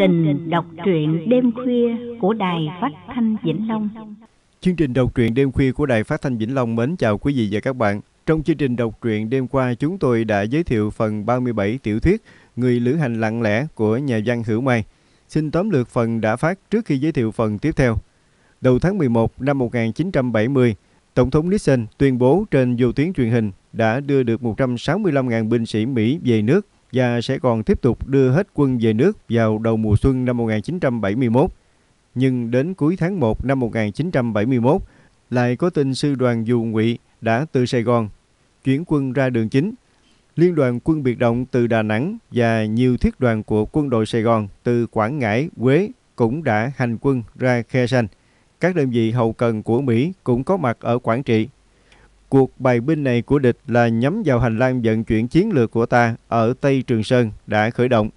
trình đọc truyện đêm khuya của Đài Phát Thanh Vĩnh Long. Chương trình đọc truyện đêm khuya của Đài Phát Thanh Vĩnh Long mến chào quý vị và các bạn. Trong chương trình đọc truyện đêm qua, chúng tôi đã giới thiệu phần 37 tiểu thuyết Người lữ hành lặng lẽ của nhà văn Hữu Mai. Xin tóm lược phần đã phát trước khi giới thiệu phần tiếp theo. Đầu tháng 11 năm 1970, Tổng thống Nixon tuyên bố trên vô tuyến truyền hình đã đưa được 165.000 binh sĩ Mỹ về nước và sẽ còn tiếp tục đưa hết quân về nước vào đầu mùa xuân năm 1971. Nhưng đến cuối tháng 1 năm 1971, lại có tin sư đoàn dù ngụy đã từ Sài Gòn chuyển quân ra đường chính. Liên đoàn quân biệt động từ Đà Nẵng và nhiều thiết đoàn của quân đội Sài Gòn từ Quảng Ngãi, Quế cũng đã hành quân ra Khe Sanh. Các đơn vị hậu cần của Mỹ cũng có mặt ở Quảng Trị Cuộc bài binh này của địch là nhắm vào hành lang vận chuyển chiến lược của ta ở Tây Trường Sơn đã khởi động.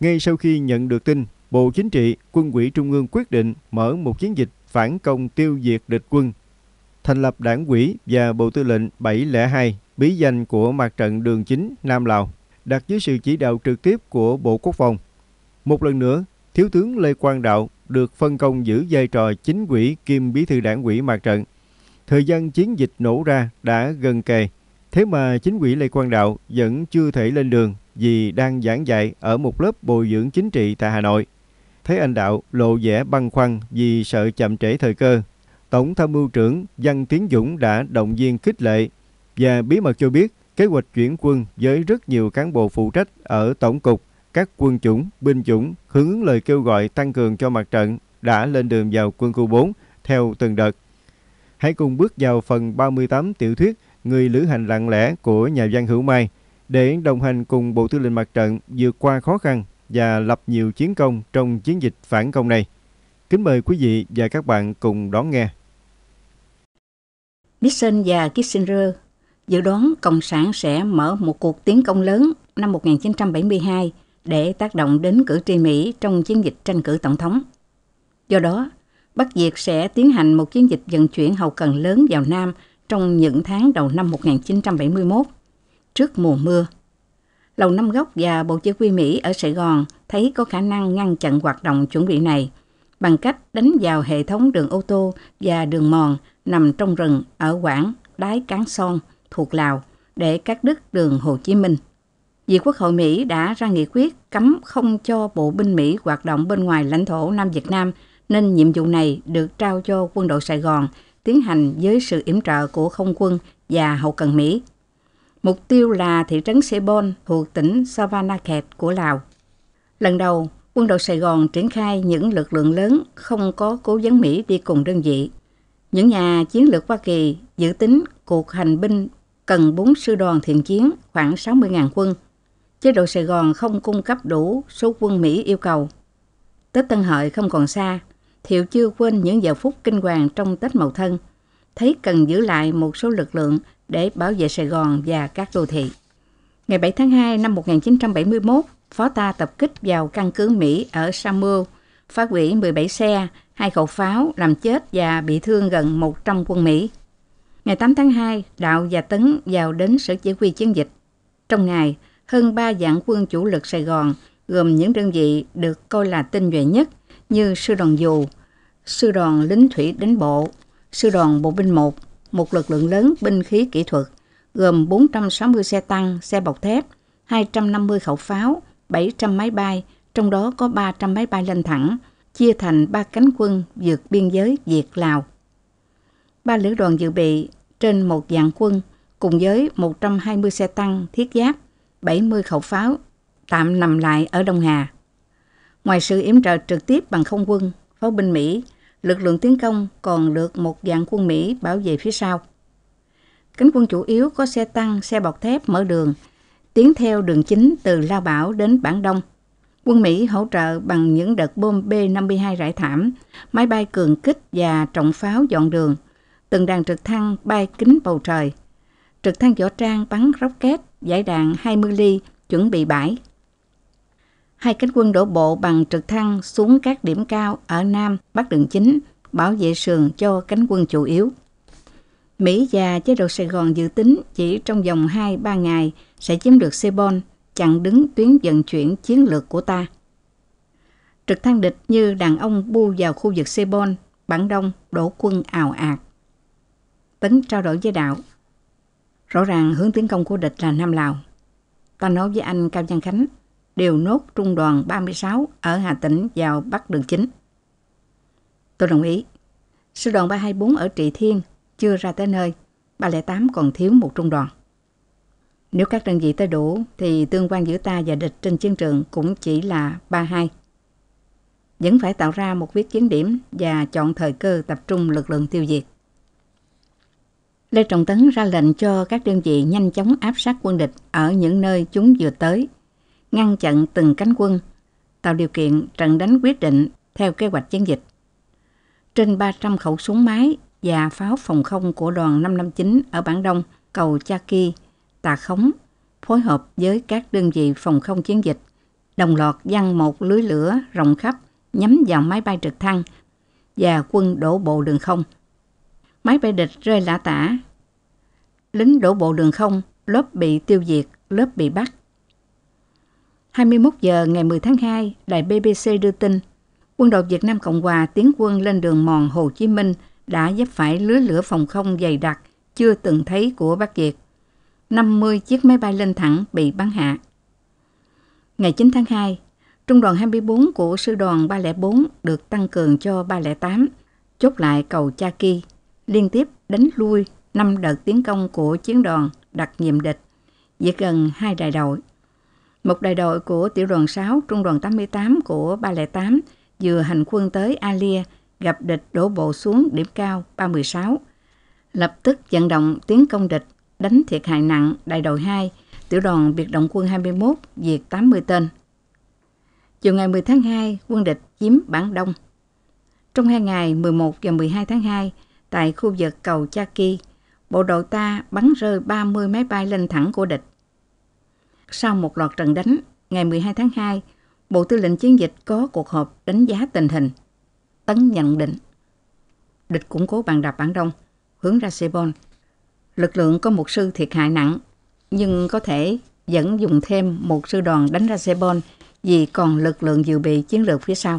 Ngay sau khi nhận được tin, Bộ Chính trị, Quân ủy Trung ương quyết định mở một chiến dịch phản công tiêu diệt địch quân, thành lập đảng quỹ và Bộ Tư lệnh 702, bí danh của mặt trận đường chính Nam Lào, đặt dưới sự chỉ đạo trực tiếp của Bộ Quốc phòng. Một lần nữa, Thiếu tướng Lê Quang Đạo được phân công giữ vai trò chính quỹ kiêm bí thư đảng quỹ mặt trận, Thời gian chiến dịch nổ ra đã gần kề, thế mà chính quỹ Lê Quang Đạo vẫn chưa thể lên đường vì đang giảng dạy ở một lớp bồi dưỡng chính trị tại Hà Nội. Thấy anh Đạo lộ vẻ băn khoăn vì sợ chậm trễ thời cơ. Tổng tham mưu trưởng Văn Tiến Dũng đã động viên khích lệ và bí mật cho biết kế hoạch chuyển quân với rất nhiều cán bộ phụ trách ở Tổng cục, các quân chủng, binh chủng hướng lời kêu gọi tăng cường cho mặt trận đã lên đường vào quân khu 4 theo từng đợt. Hãy cùng bước vào phần 38 tiểu thuyết Người lữ hành lặng lẽ của nhà văn Hữu Mai để đồng hành cùng Bộ Tư lệnh Mặt trận vượt qua khó khăn và lập nhiều chiến công trong chiến dịch phản công này. Kính mời quý vị và các bạn cùng đón nghe. Nixon và Kissinger dự đoán Cộng sản sẽ mở một cuộc tiến công lớn năm 1972 để tác động đến cử tri Mỹ trong chiến dịch tranh cử tổng thống. Do đó, Bắc Việt sẽ tiến hành một chiến dịch vận chuyển hậu cần lớn vào Nam trong những tháng đầu năm 1971, trước mùa mưa. Lầu Năm Góc và Bộ Chỉ huy Mỹ ở Sài Gòn thấy có khả năng ngăn chặn hoạt động chuẩn bị này bằng cách đánh vào hệ thống đường ô tô và đường mòn nằm trong rừng ở Quảng, Đái Cán Son thuộc Lào để cắt đứt đường Hồ Chí Minh. Vì Quốc hội Mỹ đã ra nghị quyết cấm không cho bộ binh Mỹ hoạt động bên ngoài lãnh thổ Nam Việt Nam – nên nhiệm vụ này được trao cho quân đội Sài Gòn tiến hành với sự yểm trợ của không quân và hậu cần Mỹ. Mục tiêu là thị trấn Sebon thuộc tỉnh Savannakhet của Lào. Lần đầu, quân đội Sài Gòn triển khai những lực lượng lớn không có cố vấn Mỹ đi cùng đơn vị. Những nhà chiến lược Hoa Kỳ dự tính cuộc hành binh cần 4 sư đoàn thiện chiến khoảng 60.000 quân. Chế độ Sài Gòn không cung cấp đủ số quân Mỹ yêu cầu. Tết Tân Hợi không còn xa, Thiệu chưa quên những giờ phút kinh hoàng trong Tết Mậu Thân, thấy cần giữ lại một số lực lượng để bảo vệ Sài Gòn và các đô thị. Ngày 7 tháng 2 năm 1971, phó ta tập kích vào căn cứ Mỹ ở Samuel, phá hủy 17 xe, hai khẩu pháo làm chết và bị thương gần 100 quân Mỹ. Ngày 8 tháng 2, Đạo và Tấn vào đến sở chỉ huy chiến dịch. Trong ngày, hơn 3 dạng quân chủ lực Sài Gòn, gồm những đơn vị được coi là tinh nhuệ nhất – như sư đoàn dù, sư đoàn lính thủy đánh bộ, sư đoàn bộ binh 1, một lực lượng lớn binh khí kỹ thuật, gồm 460 xe tăng, xe bọc thép, 250 khẩu pháo, 700 máy bay, trong đó có 300 máy bay lên thẳng, chia thành ba cánh quân vượt biên giới Việt-Lào. Ba lữ đoàn dự bị trên một dạng quân cùng với 120 xe tăng thiết giáp, 70 khẩu pháo tạm nằm lại ở Đông Hà. Ngoài sự yểm trợ trực tiếp bằng không quân, pháo binh Mỹ, lực lượng tiến công còn được một dạng quân Mỹ bảo vệ phía sau. Cánh quân chủ yếu có xe tăng, xe bọc thép mở đường, tiến theo đường chính từ Lao Bảo đến Bản Đông. Quân Mỹ hỗ trợ bằng những đợt bom B-52 rải thảm, máy bay cường kích và trọng pháo dọn đường, từng đàn trực thăng bay kính bầu trời. Trực thăng võ trang bắn rocket, giải đạn 20 ly, chuẩn bị bãi hai cánh quân đổ bộ bằng trực thăng xuống các điểm cao ở Nam Bắc Đường Chính, bảo vệ sườn cho cánh quân chủ yếu. Mỹ và chế độ Sài Gòn dự tính chỉ trong vòng 2-3 ngày sẽ chiếm được Sebon, chặn đứng tuyến vận chuyển chiến lược của ta. Trực thăng địch như đàn ông bu vào khu vực Sebon, Bản Đông đổ quân ào ạt. Tấn trao đổi với đạo. Rõ ràng hướng tiến công của địch là Nam Lào. Ta nói với anh Cao Văn Khánh đều nốt trung đoàn 36 ở Hà Tĩnh vào Bắc Đường Chính. Tôi đồng ý. Sư đoàn 324 ở Trị Thiên chưa ra tới nơi, 308 còn thiếu một trung đoàn. Nếu các đơn vị tới đủ thì tương quan giữa ta và địch trên chiến trường cũng chỉ là 32. Vẫn phải tạo ra một viết chiến điểm và chọn thời cơ tập trung lực lượng tiêu diệt. Lê Trọng Tấn ra lệnh cho các đơn vị nhanh chóng áp sát quân địch ở những nơi chúng vừa tới ngăn chặn từng cánh quân, tạo điều kiện trận đánh quyết định theo kế hoạch chiến dịch. Trên 300 khẩu súng máy và pháo phòng không của đoàn 559 ở Bản Đông, cầu Chaki, Tà Khống, phối hợp với các đơn vị phòng không chiến dịch, đồng loạt dăng một lưới lửa rộng khắp nhắm vào máy bay trực thăng và quân đổ bộ đường không. Máy bay địch rơi lả tả. Lính đổ bộ đường không, lớp bị tiêu diệt, lớp bị bắt. 21 giờ ngày 10 tháng 2, đài BBC đưa tin, quân đội Việt Nam Cộng Hòa tiến quân lên đường mòn Hồ Chí Minh đã dấp phải lưới lửa phòng không dày đặc chưa từng thấy của Bắc Việt. 50 chiếc máy bay lên thẳng bị bắn hạ. Ngày 9 tháng 2, Trung đoàn 24 của Sư đoàn 304 được tăng cường cho 308, chốt lại cầu Cha Ki, liên tiếp đánh lui 5 đợt tiến công của chiến đoàn đặt nhiệm địch, giết gần hai đại đội. Một đại đội của tiểu đoàn 6, trung đoàn 88 của 308 vừa hành quân tới Alia, gặp địch đổ bộ xuống điểm cao 316. Lập tức vận động tiến công địch, đánh thiệt hại nặng đại đội 2, tiểu đoàn biệt động quân 21, diệt 80 tên. Chiều ngày 10 tháng 2, quân địch chiếm Bản Đông. Trong hai ngày 11 và 12 tháng 2, tại khu vực cầu Chaki, bộ đội ta bắn rơi 30 máy bay lên thẳng của địch. Sau một loạt trận đánh, ngày 12 tháng 2, Bộ Tư lệnh Chiến dịch có cuộc họp đánh giá tình hình. Tấn nhận định, địch củng cố bàn đạp Bản Đông, hướng ra Sebon. Lực lượng có một sư thiệt hại nặng, nhưng có thể vẫn dùng thêm một sư đoàn đánh ra Sebon vì còn lực lượng dự bị chiến lược phía sau.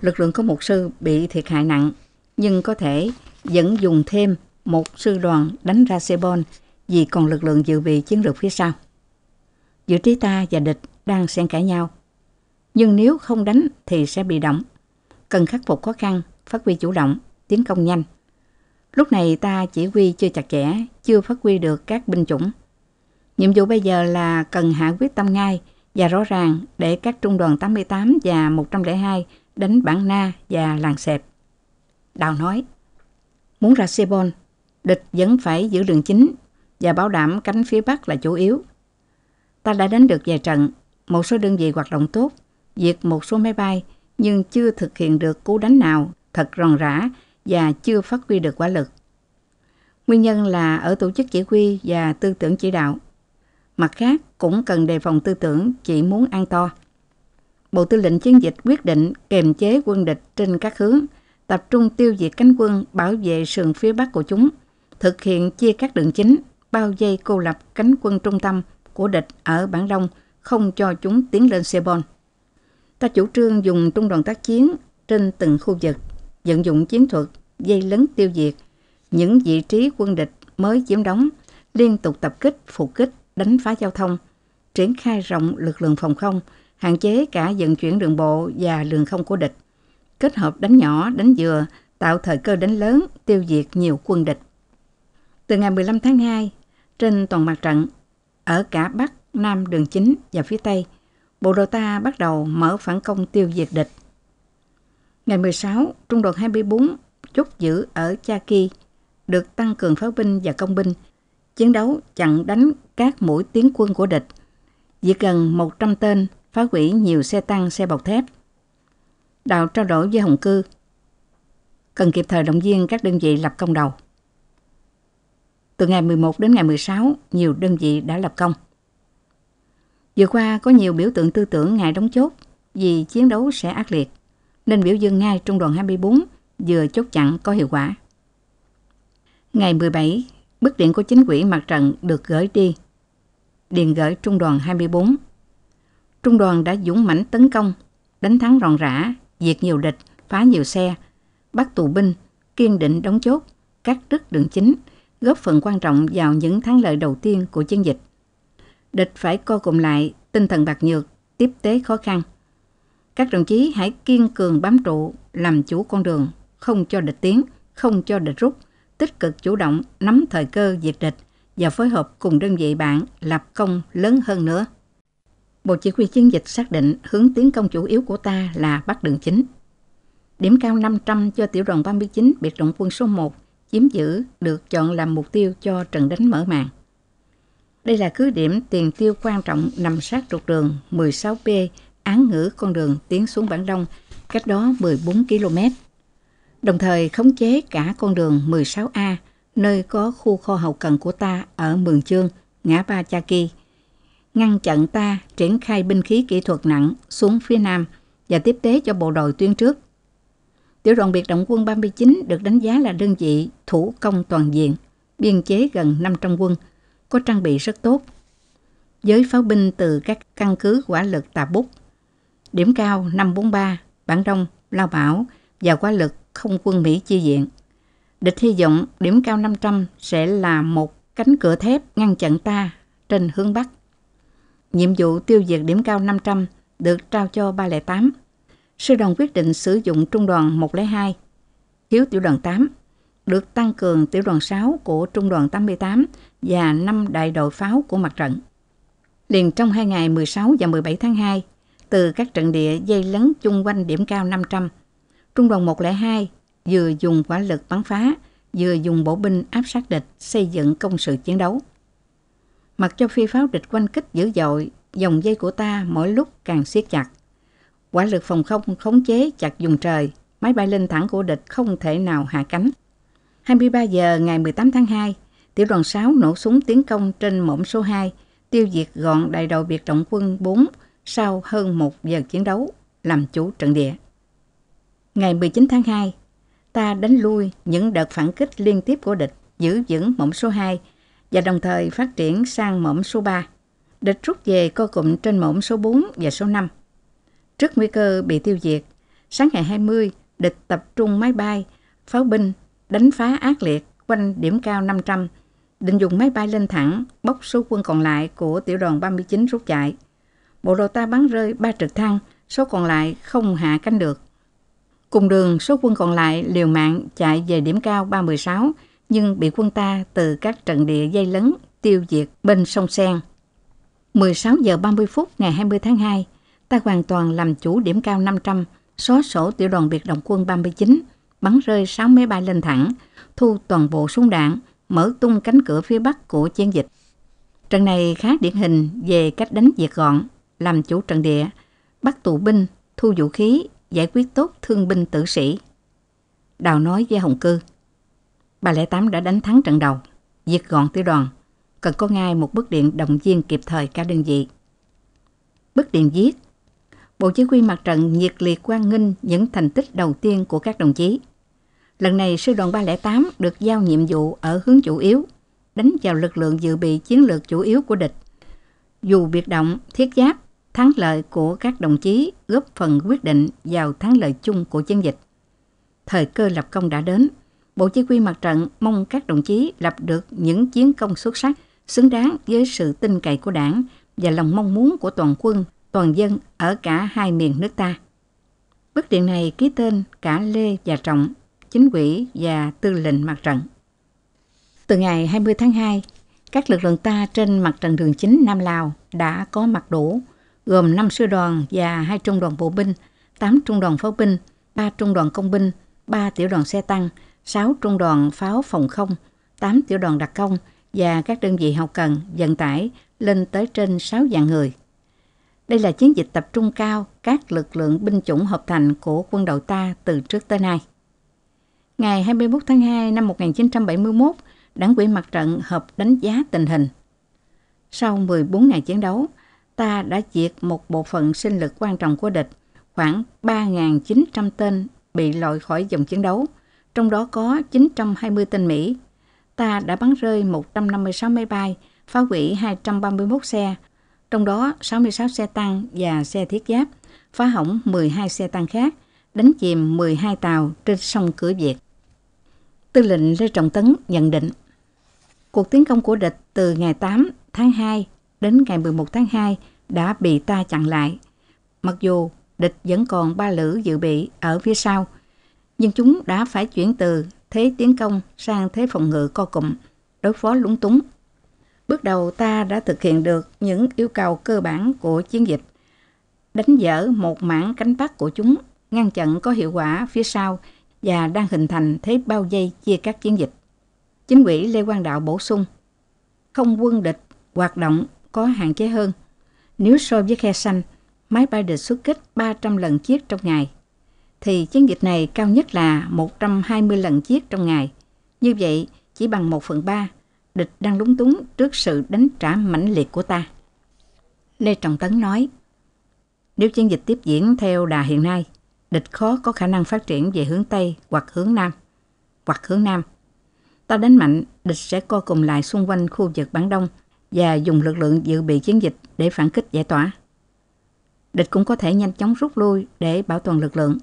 Lực lượng có một sư bị thiệt hại nặng, nhưng có thể vẫn dùng thêm một sư đoàn đánh ra Sebon vì còn lực lượng dự bị chiến lược phía sau giữa trí ta và địch đang xen cãi nhau. Nhưng nếu không đánh thì sẽ bị động. Cần khắc phục khó khăn, phát huy chủ động, tiến công nhanh. Lúc này ta chỉ huy chưa chặt chẽ, chưa phát huy được các binh chủng. Nhiệm vụ bây giờ là cần hạ quyết tâm ngay và rõ ràng để các trung đoàn 88 và 102 đánh bản Na và làng Sẹp. Đào nói, muốn ra Sebon, địch vẫn phải giữ đường chính và bảo đảm cánh phía Bắc là chủ yếu ta đã đánh được vài trận, một số đơn vị hoạt động tốt, diệt một số máy bay nhưng chưa thực hiện được cú đánh nào thật ròn rã và chưa phát huy được quả lực. Nguyên nhân là ở tổ chức chỉ huy và tư tưởng chỉ đạo. Mặt khác, cũng cần đề phòng tư tưởng chỉ muốn ăn to. Bộ Tư lệnh Chiến dịch quyết định kiềm chế quân địch trên các hướng, tập trung tiêu diệt cánh quân bảo vệ sườn phía bắc của chúng, thực hiện chia các đường chính, bao dây cô lập cánh quân trung tâm của địch ở Bản Đông không cho chúng tiến lên Sebon. Ta chủ trương dùng trung đoàn tác chiến trên từng khu vực, vận dụng chiến thuật, dây lấn tiêu diệt, những vị trí quân địch mới chiếm đóng, liên tục tập kích, phục kích, đánh phá giao thông, triển khai rộng lực lượng phòng không, hạn chế cả vận chuyển đường bộ và đường không của địch, kết hợp đánh nhỏ, đánh vừa, tạo thời cơ đánh lớn, tiêu diệt nhiều quân địch. Từ ngày 15 tháng 2, trên toàn mặt trận, ở cả Bắc, Nam đường chính và phía Tây, bộ đội ta bắt đầu mở phản công tiêu diệt địch. Ngày 16, Trung đoàn 24 chốt giữ ở Chaki được tăng cường pháo binh và công binh, chiến đấu chặn đánh các mũi tiến quân của địch, diệt gần 100 tên, phá hủy nhiều xe tăng, xe bọc thép. Đào trao đổi với Hồng Cư, cần kịp thời động viên các đơn vị lập công đầu. Từ ngày 11 đến ngày 16, nhiều đơn vị đã lập công. Vừa qua có nhiều biểu tượng tư tưởng ngày đóng chốt vì chiến đấu sẽ ác liệt, nên biểu dương ngay trung đoàn 24 vừa chốt chặn có hiệu quả. Ngày 17, bức điện của chính quỹ mặt trận được gửi đi. Điện gửi trung đoàn 24. Trung đoàn đã dũng mãnh tấn công, đánh thắng ròn rã, diệt nhiều địch, phá nhiều xe, bắt tù binh, kiên định đóng chốt, cắt đứt đường chính, góp phần quan trọng vào những thắng lợi đầu tiên của chiến dịch. Địch phải co cụm lại, tinh thần bạc nhược, tiếp tế khó khăn. Các đồng chí hãy kiên cường bám trụ, làm chủ con đường, không cho địch tiến, không cho địch rút, tích cực chủ động, nắm thời cơ diệt địch và phối hợp cùng đơn vị bạn lập công lớn hơn nữa. Bộ Chỉ huy chiến dịch xác định hướng tiến công chủ yếu của ta là bắt Đường Chính. Điểm cao 500 cho tiểu đoàn 39 biệt động quân số 1 chiếm giữ được chọn làm mục tiêu cho trận đánh mở màn. Đây là cứ điểm tiền tiêu quan trọng nằm sát trục đường 16B án ngữ con đường tiến xuống Bản Đông, cách đó 14 km. Đồng thời khống chế cả con đường 16A, nơi có khu kho hậu cần của ta ở Mường Chương, ngã ba Cha Kỳ, ngăn chặn ta triển khai binh khí kỹ thuật nặng xuống phía Nam và tiếp tế cho bộ đội tuyến trước Tiểu đoàn biệt động quân 39 được đánh giá là đơn vị thủ công toàn diện, biên chế gần 500 quân, có trang bị rất tốt. giới pháo binh từ các căn cứ quả lực Tà Búc, điểm cao 543, Bản Đông, Lao Bảo và quả lực không quân Mỹ chi diện. Địch hy vọng điểm cao 500 sẽ là một cánh cửa thép ngăn chặn ta trên hướng Bắc. Nhiệm vụ tiêu diệt điểm cao 500 được trao cho 308 sư đoàn quyết định sử dụng trung đoàn 102, thiếu tiểu đoàn 8, được tăng cường tiểu đoàn 6 của trung đoàn 88 và 5 đại đội pháo của mặt trận. Liền trong hai ngày 16 và 17 tháng 2, từ các trận địa dây lấn chung quanh điểm cao 500, trung đoàn 102 vừa dùng quả lực bắn phá, vừa dùng bộ binh áp sát địch xây dựng công sự chiến đấu. Mặc cho phi pháo địch quanh kích dữ dội, dòng dây của ta mỗi lúc càng siết chặt. Quả lực phòng không khống chế chặt vùng trời, máy bay lên thẳng của địch không thể nào hạ cánh. 23 giờ ngày 18 tháng 2, tiểu đoàn 6 nổ súng tiến công trên mỏm số 2, tiêu diệt gọn đại đội biệt động quân 4 sau hơn một giờ chiến đấu, làm chủ trận địa. Ngày 19 tháng 2, ta đánh lui những đợt phản kích liên tiếp của địch giữ vững mỏm số 2 và đồng thời phát triển sang mỏm số 3. Địch rút về co cụm trên mỏm số 4 và số 5. Trước nguy cơ bị tiêu diệt, sáng ngày 20, địch tập trung máy bay, pháo binh, đánh phá ác liệt quanh điểm cao 500, định dùng máy bay lên thẳng, bóc số quân còn lại của tiểu đoàn 39 rút chạy. Bộ đội ta bắn rơi ba trực thăng, số còn lại không hạ cánh được. Cùng đường, số quân còn lại liều mạng chạy về điểm cao 316, nhưng bị quân ta từ các trận địa dây lấn tiêu diệt bên sông Sen. 16 giờ 30 phút ngày 20 tháng 2, ta hoàn toàn làm chủ điểm cao 500, xóa sổ tiểu đoàn biệt động quân 39, bắn rơi 6 máy bay lên thẳng, thu toàn bộ súng đạn, mở tung cánh cửa phía bắc của chiến dịch. Trận này khá điển hình về cách đánh diệt gọn, làm chủ trận địa, bắt tù binh, thu vũ khí, giải quyết tốt thương binh tử sĩ. Đào nói với Hồng Cư, 308 đã đánh thắng trận đầu, diệt gọn tiểu đoàn, cần có ngay một bức điện động viên kịp thời cả đơn vị. Bức điện viết Bộ Chỉ huy Mặt trận nhiệt liệt quan nghênh những thành tích đầu tiên của các đồng chí. Lần này, Sư đoàn 308 được giao nhiệm vụ ở hướng chủ yếu, đánh vào lực lượng dự bị chiến lược chủ yếu của địch. Dù biệt động, thiết giáp, thắng lợi của các đồng chí góp phần quyết định vào thắng lợi chung của chiến dịch. Thời cơ lập công đã đến, Bộ Chỉ huy Mặt trận mong các đồng chí lập được những chiến công xuất sắc, xứng đáng với sự tin cậy của đảng và lòng mong muốn của toàn quân toàn dân ở cả hai miền nước ta. Bức điện này ký tên cả Lê và Trọng, chính quỹ và tư lệnh mặt trận. Từ ngày 20 tháng 2, các lực lượng ta trên mặt trận đường chính Nam Lào đã có mặt đủ, gồm 5 sư đoàn và 2 trung đoàn bộ binh, 8 trung đoàn pháo binh, 3 trung đoàn công binh, 3 tiểu đoàn xe tăng, 6 trung đoàn pháo phòng không, 8 tiểu đoàn đặc công và các đơn vị hậu cần, vận tải lên tới trên 6 vạn người. Đây là chiến dịch tập trung cao các lực lượng binh chủng hợp thành của quân đội ta từ trước tới nay. Ngày 21 tháng 2 năm 1971, Đảng ủy mặt trận hợp đánh giá tình hình. Sau 14 ngày chiến đấu, ta đã diệt một bộ phận sinh lực quan trọng của địch, khoảng 3.900 tên bị loại khỏi dòng chiến đấu, trong đó có 920 tên Mỹ. Ta đã bắn rơi 156 máy bay, phá hủy 231 xe, trong đó 66 xe tăng và xe thiết giáp, phá hỏng 12 xe tăng khác, đánh chìm 12 tàu trên sông cửa Việt. Tư lệnh Lê Trọng Tấn nhận định, cuộc tiến công của địch từ ngày 8 tháng 2 đến ngày 11 tháng 2 đã bị ta chặn lại. Mặc dù địch vẫn còn ba lữ dự bị ở phía sau, nhưng chúng đã phải chuyển từ thế tiến công sang thế phòng ngự co cụm, đối phó lúng túng Bước đầu ta đã thực hiện được những yêu cầu cơ bản của chiến dịch, đánh dở một mảng cánh bắc của chúng, ngăn chặn có hiệu quả phía sau và đang hình thành thế bao dây chia các chiến dịch. Chính quỹ Lê Quang Đạo bổ sung, không quân địch hoạt động có hạn chế hơn. Nếu so với khe xanh, máy bay địch xuất kích 300 lần chiếc trong ngày, thì chiến dịch này cao nhất là 120 lần chiếc trong ngày. Như vậy, chỉ bằng 1 phần 3 địch đang lúng túng trước sự đánh trả mãnh liệt của ta. Lê Trọng Tấn nói, nếu chiến dịch tiếp diễn theo đà hiện nay, địch khó có khả năng phát triển về hướng Tây hoặc hướng Nam, hoặc hướng Nam. Ta đánh mạnh, địch sẽ co cùng lại xung quanh khu vực Bản Đông và dùng lực lượng dự bị chiến dịch để phản kích giải tỏa. Địch cũng có thể nhanh chóng rút lui để bảo toàn lực lượng.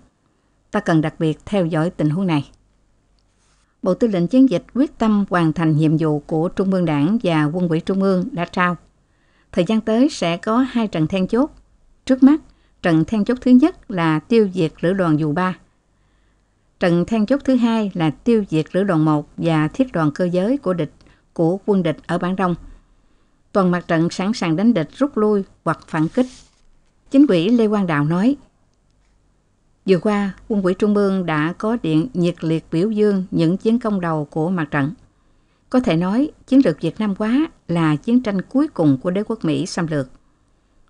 Ta cần đặc biệt theo dõi tình huống này. Bộ Tư lệnh Chiến dịch quyết tâm hoàn thành nhiệm vụ của Trung ương Đảng và Quân ủy Trung ương đã trao. Thời gian tới sẽ có hai trận then chốt. Trước mắt, trận then chốt thứ nhất là tiêu diệt lữ đoàn dù 3. Trận then chốt thứ hai là tiêu diệt lữ đoàn 1 và thiết đoàn cơ giới của địch của quân địch ở Bản Đông. Toàn mặt trận sẵn sàng đánh địch rút lui hoặc phản kích. Chính quỹ Lê Quang Đạo nói, Vừa qua, quân ủy Trung ương đã có điện nhiệt liệt biểu dương những chiến công đầu của mặt trận. Có thể nói, chiến lược Việt Nam quá là chiến tranh cuối cùng của đế quốc Mỹ xâm lược.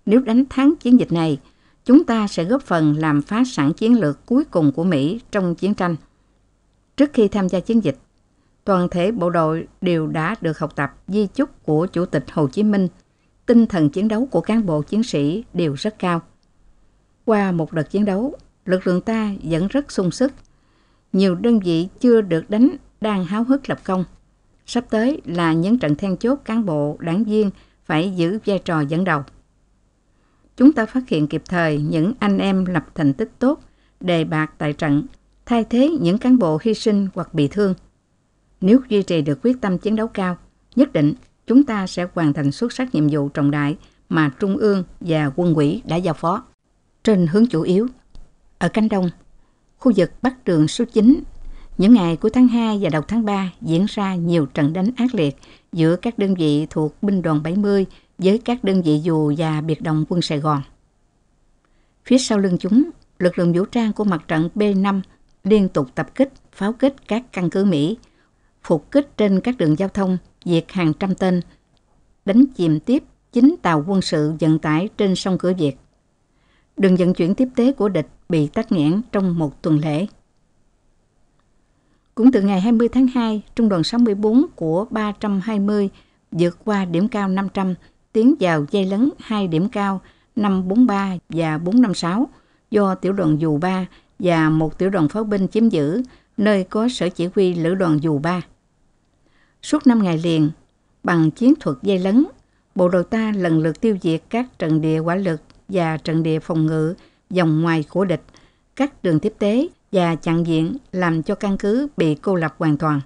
Nếu đánh thắng chiến dịch này, chúng ta sẽ góp phần làm phá sản chiến lược cuối cùng của Mỹ trong chiến tranh. Trước khi tham gia chiến dịch, toàn thể bộ đội đều đã được học tập di chúc của Chủ tịch Hồ Chí Minh. Tinh thần chiến đấu của cán bộ chiến sĩ đều rất cao. Qua một đợt chiến đấu, lực lượng ta vẫn rất sung sức. Nhiều đơn vị chưa được đánh đang háo hức lập công. Sắp tới là những trận then chốt cán bộ, đảng viên phải giữ vai trò dẫn đầu. Chúng ta phát hiện kịp thời những anh em lập thành tích tốt, đề bạc tại trận, thay thế những cán bộ hy sinh hoặc bị thương. Nếu duy trì được quyết tâm chiến đấu cao, nhất định chúng ta sẽ hoàn thành xuất sắc nhiệm vụ trọng đại mà Trung ương và quân ủy đã giao phó. Trên hướng chủ yếu, ở Canh Đông, khu vực Bắc Trường số 9, những ngày cuối tháng 2 và đầu tháng 3 diễn ra nhiều trận đánh ác liệt giữa các đơn vị thuộc binh đoàn 70 với các đơn vị dù và biệt động quân Sài Gòn. Phía sau lưng chúng, lực lượng vũ trang của mặt trận B5 liên tục tập kích, pháo kích các căn cứ Mỹ, phục kích trên các đường giao thông, diệt hàng trăm tên, đánh chìm tiếp chính tàu quân sự vận tải trên sông cửa Việt. Đường vận chuyển tiếp tế của địch bị tắc nghẽn trong một tuần lễ. Cũng từ ngày 20 tháng 2, trung đoàn 64 của 320 vượt qua điểm cao 500, tiến vào dây lấn hai điểm cao 543 và 456 do tiểu đoàn dù 3 và một tiểu đoàn pháo binh chiếm giữ, nơi có sở chỉ huy lữ đoàn dù 3. Suốt 5 ngày liền, bằng chiến thuật dây lấn, bộ đội ta lần lượt tiêu diệt các trận địa quả lực và trận địa phòng ngự dòng ngoài của địch, các đường tiếp tế và chặn diện làm cho căn cứ bị cô lập hoàn toàn.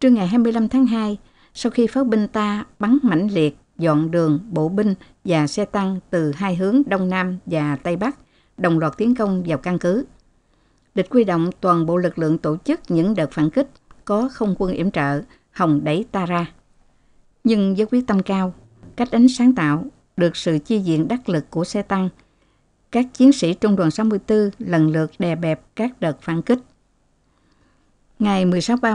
Trưa ngày 25 tháng 2, sau khi pháo binh ta bắn mãnh liệt dọn đường, bộ binh và xe tăng từ hai hướng Đông Nam và Tây Bắc đồng loạt tiến công vào căn cứ. Địch quy động toàn bộ lực lượng tổ chức những đợt phản kích có không quân yểm trợ, hồng đẩy ta ra. Nhưng với quyết tâm cao, cách đánh sáng tạo được sự chi diện đắc lực của xe tăng – các chiến sĩ trung đoàn 64 lần lượt đè bẹp các đợt phản kích. Ngày 16, 3,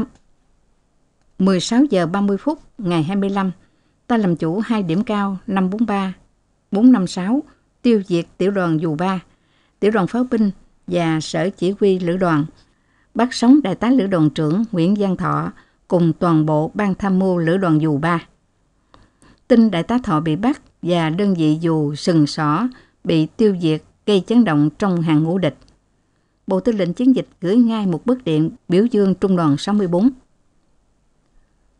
16 giờ 30 phút ngày 25, ta làm chủ hai điểm cao 543, 456 tiêu diệt tiểu đoàn dù 3, tiểu đoàn pháo binh và sở chỉ huy lữ đoàn. Bắt sống đại tá lữ đoàn trưởng Nguyễn Giang Thọ cùng toàn bộ ban tham mưu lữ đoàn dù 3. Tin đại tá Thọ bị bắt và đơn vị dù sừng sỏ bị tiêu diệt gây chấn động trong hàng ngũ địch. Bộ Tư lệnh Chiến dịch gửi ngay một bức điện biểu dương Trung đoàn 64.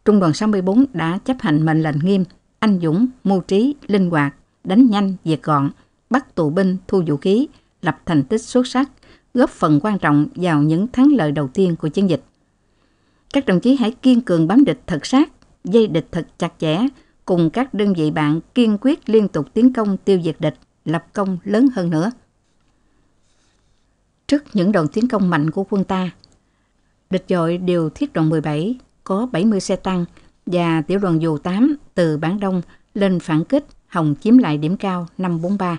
Trung đoàn 64 đã chấp hành mệnh lệnh nghiêm, anh dũng, mưu trí, linh hoạt, đánh nhanh, diệt gọn, bắt tù binh, thu vũ khí, lập thành tích xuất sắc, góp phần quan trọng vào những thắng lợi đầu tiên của chiến dịch. Các đồng chí hãy kiên cường bám địch thật sát, dây địch thật chặt chẽ, cùng các đơn vị bạn kiên quyết liên tục tiến công tiêu diệt địch lập công lớn hơn nữa. Trước những đòn tiến công mạnh của quân ta, địch dội điều thiết đoàn 17 có 70 xe tăng và tiểu đoàn dù 8 từ Bản Đông lên phản kích Hồng chiếm lại điểm cao 543.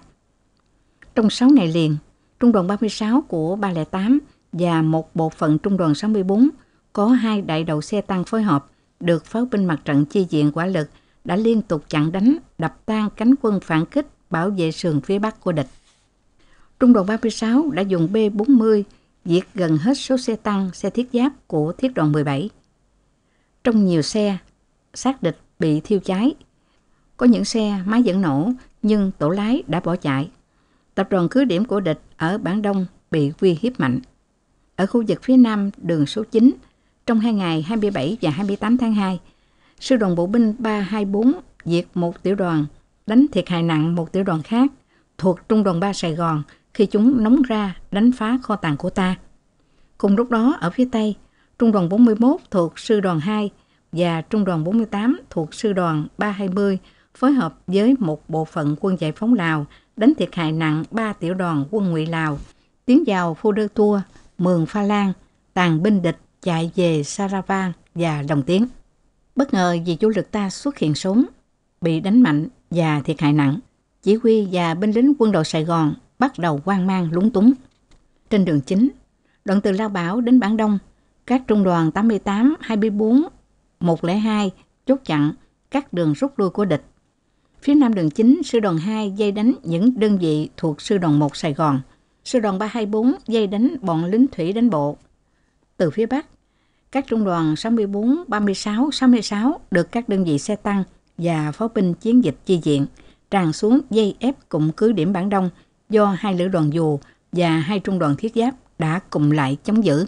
Trong 6 ngày liền, Trung đoàn 36 của 308 và một bộ phận Trung đoàn 64 có hai đại đầu xe tăng phối hợp được pháo binh mặt trận chi diện quả lực đã liên tục chặn đánh, đập tan cánh quân phản kích bảo vệ sườn phía bắc của địch. Trung đoàn 36 đã dùng B-40 diệt gần hết số xe tăng, xe thiết giáp của thiết đoàn 17. Trong nhiều xe, xác địch bị thiêu cháy. Có những xe máy vẫn nổ nhưng tổ lái đã bỏ chạy. Tập đoàn cứ điểm của địch ở Bản Đông bị uy hiếp mạnh. Ở khu vực phía nam đường số 9, trong hai ngày 27 và 28 tháng 2, sư đoàn bộ binh 324 diệt một tiểu đoàn đánh thiệt hại nặng một tiểu đoàn khác thuộc Trung đoàn 3 Sài Gòn khi chúng nóng ra đánh phá kho tàng của ta. Cùng lúc đó ở phía Tây, Trung đoàn 41 thuộc Sư đoàn 2 và Trung đoàn 48 thuộc Sư đoàn 320 phối hợp với một bộ phận quân giải phóng Lào đánh thiệt hại nặng 3 tiểu đoàn quân ngụy Lào tiến vào Phu Đơ Tua, Mường Pha Lan, tàn binh địch chạy về Saravan và Đồng Tiến. Bất ngờ vì chủ lực ta xuất hiện súng, bị đánh mạnh và thiệt hại nặng. Chỉ huy và binh lính quân đội Sài Gòn bắt đầu hoang mang lúng túng. Trên đường chính, đoạn từ Lao Bảo đến Bản Đông, các trung đoàn 88, 24, 102 chốt chặn các đường rút lui của địch. Phía nam đường chính, sư đoàn 2 dây đánh những đơn vị thuộc sư đoàn 1 Sài Gòn. Sư đoàn 324 dây đánh bọn lính thủy đánh bộ. Từ phía bắc, các trung đoàn 64, 36, 66 được các đơn vị xe tăng và pháo binh chiến dịch chi viện tràn xuống dây ép cụm cứ điểm Bản Đông do hai lữ đoàn dù và hai trung đoàn thiết giáp đã cùng lại chống giữ.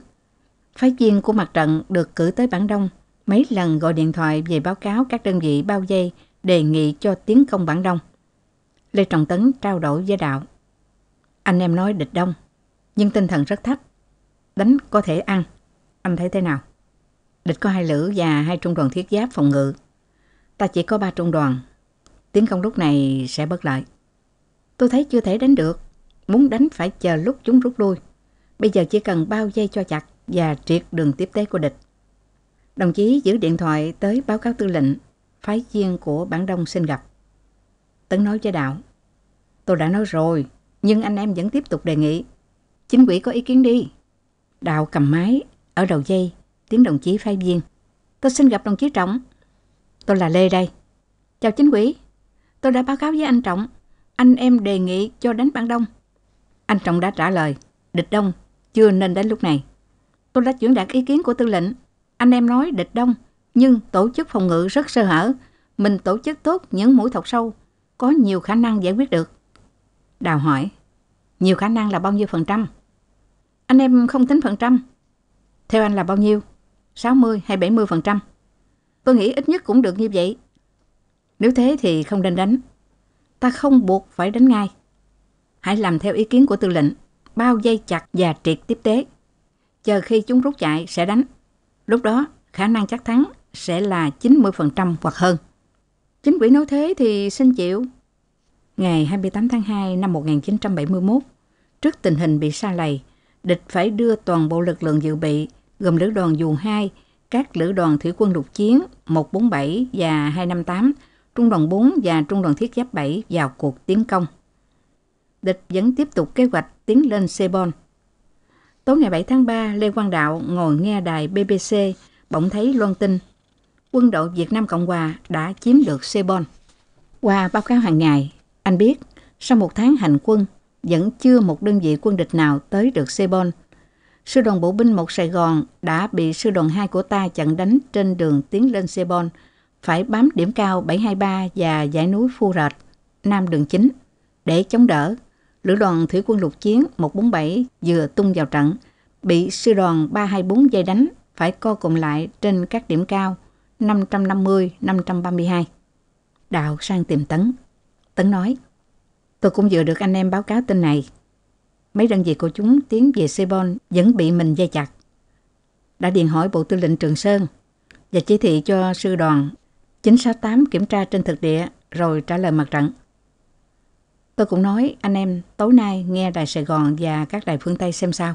Phái viên của mặt trận được cử tới Bản Đông, mấy lần gọi điện thoại về báo cáo các đơn vị bao dây đề nghị cho tiến công Bản Đông. Lê Trọng Tấn trao đổi với đạo. Anh em nói địch đông, nhưng tinh thần rất thấp. Đánh có thể ăn, anh thấy thế nào? Địch có hai lữ và hai trung đoàn thiết giáp phòng ngự Ta chỉ có ba trung đoàn, tiến công lúc này sẽ bất lợi. Tôi thấy chưa thể đánh được, muốn đánh phải chờ lúc chúng rút lui. Bây giờ chỉ cần bao dây cho chặt và triệt đường tiếp tế của địch. Đồng chí giữ điện thoại tới báo cáo tư lệnh, phái viên của bản đông xin gặp. Tấn nói với đạo, tôi đã nói rồi, nhưng anh em vẫn tiếp tục đề nghị. Chính quỹ có ý kiến đi. Đạo cầm máy, ở đầu dây, tiếng đồng chí phái viên. Tôi xin gặp đồng chí Trọng. Tôi là Lê đây. Chào chính quỹ. Tôi đã báo cáo với anh Trọng. Anh em đề nghị cho đánh Bản Đông. Anh Trọng đã trả lời. Địch Đông chưa nên đến lúc này. Tôi đã chuyển đạt ý kiến của tư lệnh. Anh em nói địch Đông nhưng tổ chức phòng ngự rất sơ hở. Mình tổ chức tốt những mũi thọc sâu có nhiều khả năng giải quyết được. Đào hỏi. Nhiều khả năng là bao nhiêu phần trăm? Anh em không tính phần trăm. Theo anh là bao nhiêu? 60 hay 70 phần trăm? Tôi nghĩ ít nhất cũng được như vậy. Nếu thế thì không nên đánh. Ta không buộc phải đánh ngay. Hãy làm theo ý kiến của tư lệnh, bao dây chặt và triệt tiếp tế. Chờ khi chúng rút chạy sẽ đánh. Lúc đó khả năng chắc thắng sẽ là 90% hoặc hơn. Chính quỹ nói thế thì xin chịu. Ngày 28 tháng 2 năm 1971, trước tình hình bị sa lầy, địch phải đưa toàn bộ lực lượng dự bị gồm lữ đoàn dù 2 các lữ đoàn thủy quân lục chiến 147 và 258, trung đoàn 4 và trung đoàn thiết giáp 7 vào cuộc tiến công. Địch vẫn tiếp tục kế hoạch tiến lên Sebon. Tối ngày 7 tháng 3, Lê Quang Đạo ngồi nghe đài BBC, bỗng thấy loan tin quân đội Việt Nam Cộng Hòa đã chiếm được Sebon. Qua báo cáo hàng ngày, anh biết sau một tháng hành quân, vẫn chưa một đơn vị quân địch nào tới được Sebon – sư đoàn bộ binh 1 Sài Gòn đã bị sư đoàn 2 của ta chặn đánh trên đường tiến lên Sebon, phải bám điểm cao 723 và dãy núi Phu Rạch, nam đường chính, để chống đỡ. Lữ đoàn Thủy quân lục chiến 147 vừa tung vào trận, bị sư đoàn 324 dây đánh, phải co cùng lại trên các điểm cao 550-532. Đạo sang tìm Tấn. Tấn nói, tôi cũng vừa được anh em báo cáo tin này mấy đơn vị của chúng tiến về Sibon vẫn bị mình dây chặt. Đã điện hỏi Bộ Tư lệnh Trường Sơn và chỉ thị cho sư đoàn 968 kiểm tra trên thực địa rồi trả lời mặt trận. Tôi cũng nói anh em tối nay nghe đài Sài Gòn và các đài phương Tây xem sao.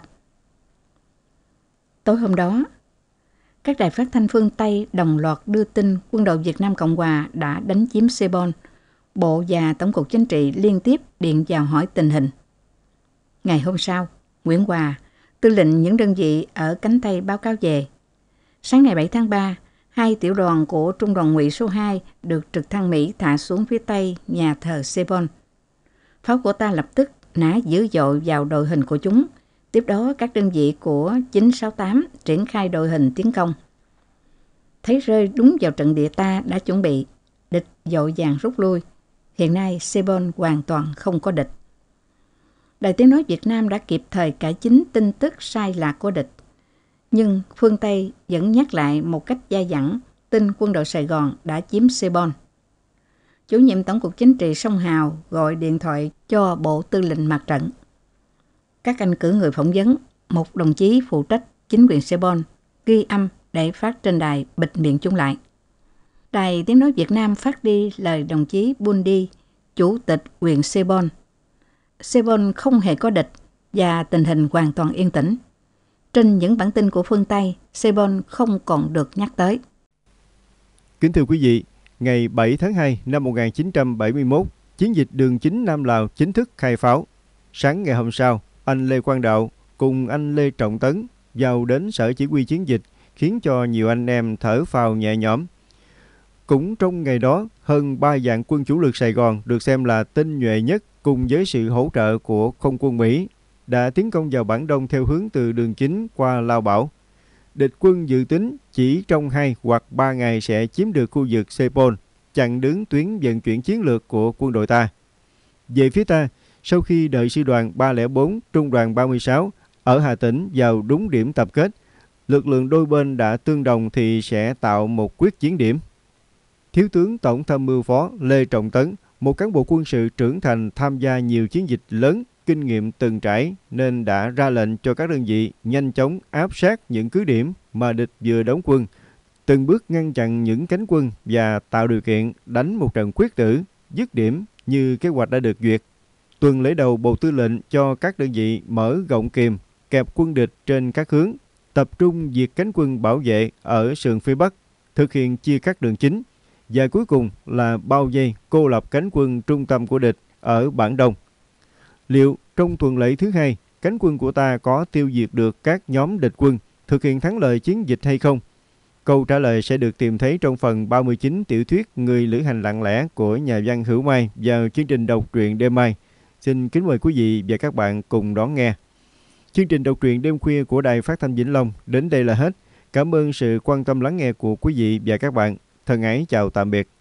Tối hôm đó, các đài phát thanh phương Tây đồng loạt đưa tin quân đội Việt Nam Cộng Hòa đã đánh chiếm Sebon. Bộ và Tổng cục Chính trị liên tiếp điện vào hỏi tình hình. Ngày hôm sau, Nguyễn Hòa, tư lệnh những đơn vị ở cánh Tây báo cáo về. Sáng ngày 7 tháng 3, hai tiểu đoàn của Trung đoàn ngụy số 2 được trực thăng Mỹ thả xuống phía Tây nhà thờ Sebon. Pháo của ta lập tức nã dữ dội vào đội hình của chúng. Tiếp đó, các đơn vị của 968 triển khai đội hình tiến công. Thấy rơi đúng vào trận địa ta đã chuẩn bị, địch dội vàng rút lui. Hiện nay, Sebon hoàn toàn không có địch. Đài Tiếng Nói Việt Nam đã kịp thời cải chính tin tức sai lạc của địch. Nhưng phương Tây vẫn nhắc lại một cách dai dẳng tin quân đội Sài Gòn đã chiếm Sebon. Chủ nhiệm Tổng cục Chính trị Sông Hào gọi điện thoại cho Bộ Tư lệnh Mặt trận. Các anh cử người phỏng vấn, một đồng chí phụ trách chính quyền Sebon ghi âm để phát trên đài bịt miệng chúng lại. Đài Tiếng Nói Việt Nam phát đi lời đồng chí Bundy, Chủ tịch quyền Sebon Seoul không hề có địch và tình hình hoàn toàn yên tĩnh. Trên những bản tin của phương Tây, Seoul không còn được nhắc tới. Kính thưa quý vị, ngày 7 tháng 2 năm 1971, chiến dịch đường chính Nam Lào chính thức khai pháo. Sáng ngày hôm sau, anh Lê Quang Đạo cùng anh Lê Trọng Tấn vào đến sở chỉ huy chiến dịch khiến cho nhiều anh em thở phào nhẹ nhõm. Cũng trong ngày đó, hơn 3 dạng quân chủ lực Sài Gòn được xem là tinh nhuệ nhất cùng với sự hỗ trợ của không quân Mỹ, đã tiến công vào Bản Đông theo hướng từ đường chính qua Lao Bảo. Địch quân dự tính chỉ trong 2 hoặc 3 ngày sẽ chiếm được khu vực Sepol, chặn đứng tuyến vận chuyển chiến lược của quân đội ta. Về phía ta, sau khi đợi sư đoàn 304, trung đoàn 36 ở Hà Tĩnh vào đúng điểm tập kết, lực lượng đôi bên đã tương đồng thì sẽ tạo một quyết chiến điểm. Thiếu tướng Tổng tham mưu phó Lê Trọng Tấn một cán bộ quân sự trưởng thành tham gia nhiều chiến dịch lớn, kinh nghiệm từng trải nên đã ra lệnh cho các đơn vị nhanh chóng áp sát những cứ điểm mà địch vừa đóng quân, từng bước ngăn chặn những cánh quân và tạo điều kiện đánh một trận quyết tử, dứt điểm như kế hoạch đã được duyệt. Tuần lễ đầu Bộ Tư lệnh cho các đơn vị mở gọng kìm, kẹp quân địch trên các hướng, tập trung diệt cánh quân bảo vệ ở sườn phía Bắc, thực hiện chia các đường chính, và cuối cùng là bao vây cô lập cánh quân trung tâm của địch ở Bản Đông. Liệu trong tuần lễ thứ hai, cánh quân của ta có tiêu diệt được các nhóm địch quân, thực hiện thắng lợi chiến dịch hay không? Câu trả lời sẽ được tìm thấy trong phần 39 tiểu thuyết Người lữ hành lặng lẽ của nhà văn Hữu Mai vào chương trình đọc truyện đêm mai. Xin kính mời quý vị và các bạn cùng đón nghe. Chương trình đọc truyện đêm khuya của Đài Phát thanh Vĩnh Long đến đây là hết. Cảm ơn sự quan tâm lắng nghe của quý vị và các bạn. Thân ấy chào tạm biệt.